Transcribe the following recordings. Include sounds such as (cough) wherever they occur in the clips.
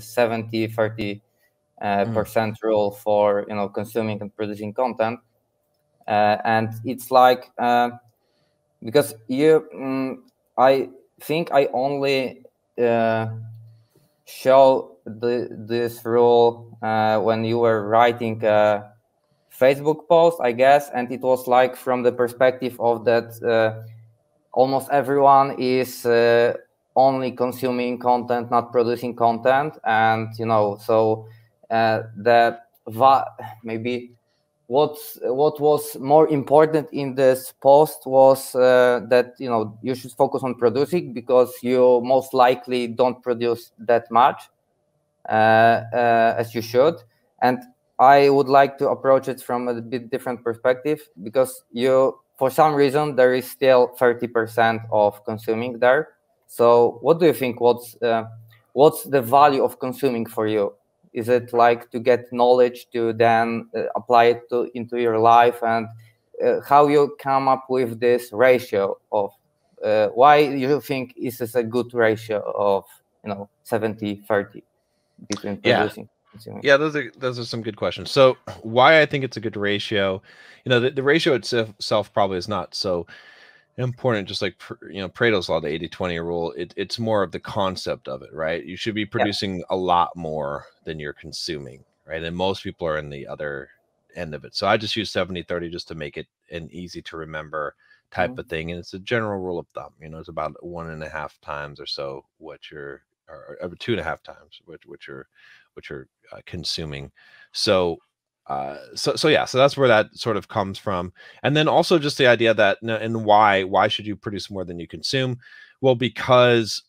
70 30 uh, mm. percent rule for you know consuming and producing content uh, and it's like uh, because you um, i think i only uh, show the, this rule uh, when you were writing a facebook post i guess and it was like from the perspective of that uh, almost everyone is only consuming content, not producing content, and you know, so uh, the va- maybe what what was more important in this post was uh, that you know you should focus on producing because you most likely don't produce that much uh, uh as you should, and I would like to approach it from a bit different perspective because you for some reason there is still 30% of consuming there so, what do you think? What's uh, what's the value of consuming for you? Is it like to get knowledge to then uh, apply it to, into your life, and uh, how you come up with this ratio of uh, why you think is this a good ratio of you know 70 30 between producing? Yeah. Yeah, those are those are some good questions. So, why I think it's a good ratio, you know, the, the ratio itself probably is not so important just like you know pareto's law the 80 20 rule it, it's more of the concept of it right you should be producing yeah. a lot more than you're consuming right and most people are in the other end of it so i just use 70 30 just to make it an easy to remember type mm -hmm. of mm-hmm. thing and it's a general rule of thumb you know it's about one and a half times or so what you're or, or two and a half times which which you're what you're uh, consuming so uh, so so yeah, so that's where that sort of comes from, and then also just the idea that and why why should you produce more than you consume? Well, because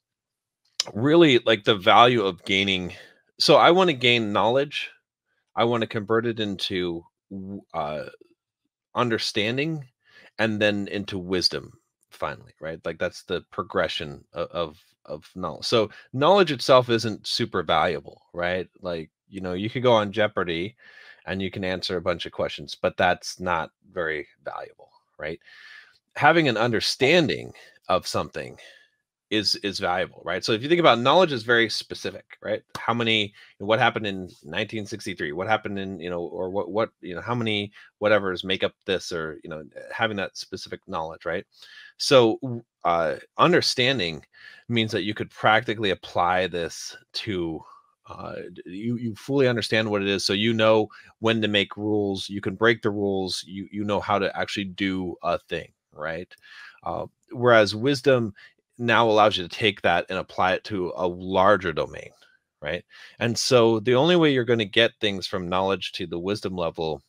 really like the value of gaining. So I want to gain knowledge. I want to convert it into uh, understanding, and then into wisdom. Finally, right? Like that's the progression of, of of knowledge. So knowledge itself isn't super valuable, right? Like you know you could go on Jeopardy and you can answer a bunch of questions, but that's not very valuable, right? Having an understanding of something is is valuable, right? So if you think about knowledge is very specific, right? How many what happened in 1963, what happened in, you know, or what what, you know, how many whatever's make up this or, you know, having that specific knowledge, right? So uh understanding means that you could practically apply this to uh, you you fully understand what it is so you know when to make rules you can break the rules you you know how to actually do a thing right uh, whereas wisdom now allows you to take that and apply it to a larger domain right and so the only way you're going to get things from knowledge to the wisdom level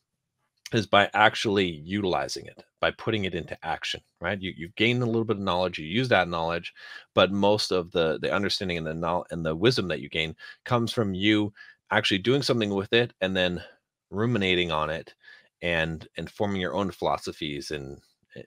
is by actually utilizing it by putting it into action right you, you've gained a little bit of knowledge you use that knowledge but most of the the understanding and the knowledge and the wisdom that you gain comes from you actually doing something with it and then ruminating on it and and forming your own philosophies and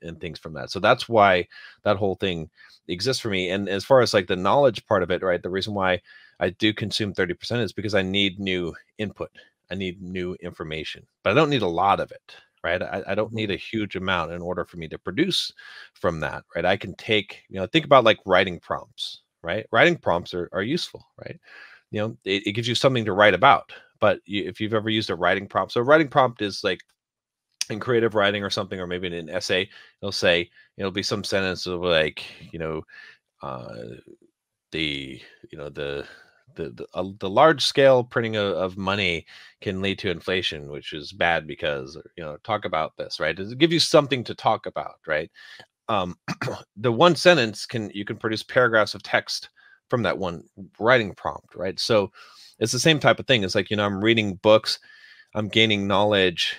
and things from that so that's why that whole thing exists for me and as far as like the knowledge part of it right the reason why i do consume 30% is because i need new input I need new information, but I don't need a lot of it, right? I, I, don't need mm-hmm. a huge amount in order for me to produce from that, right? I can take, you know, think about like writing prompts, right? Writing prompts are, are useful, right? You know, it, it gives you something to write about. But you, if you've ever used a writing prompt, so writing prompt is like in creative writing or something, or maybe in an essay, it'll say, it'll be some sentence of like, you know, uh, the, you know, the, the the, uh, the large scale printing of, of, money can lead to inflation, which is bad because you know talk about this right. Does it give you something to talk about right? Um, (clears throat) the one sentence can you can produce paragraphs of text from that one writing prompt right. So it's the same type of thing. It's like you know I'm reading books, I'm gaining knowledge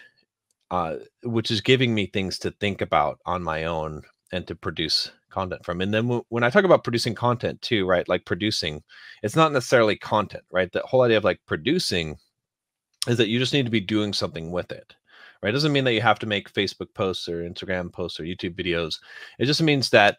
uh, which is giving me things to think about on my own and to produce content from. And then when I talk about producing content too, right? Like producing, it's not necessarily content, right? The whole idea of like producing is that you just need to be doing something with it. Right? It doesn't mean that you have to make Facebook posts or Instagram posts or YouTube videos. It just means that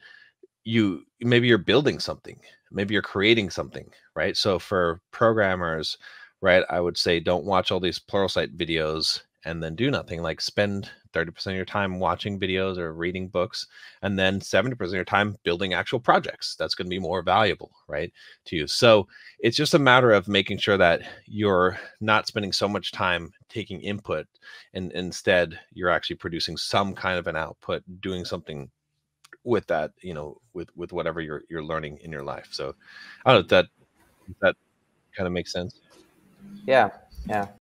you maybe you're building something, maybe you're creating something, right? So for programmers, right, I would say don't watch all these Pluralsight videos and then do nothing. Like spend 30% of your time watching videos or reading books, and then 70% of your time building actual projects. That's going to be more valuable, right, to you. So it's just a matter of making sure that you're not spending so much time taking input and instead you're actually producing some kind of an output, doing something with that, you know, with with whatever you're you're learning in your life. So I don't know that that kind of makes sense. Yeah. Yeah.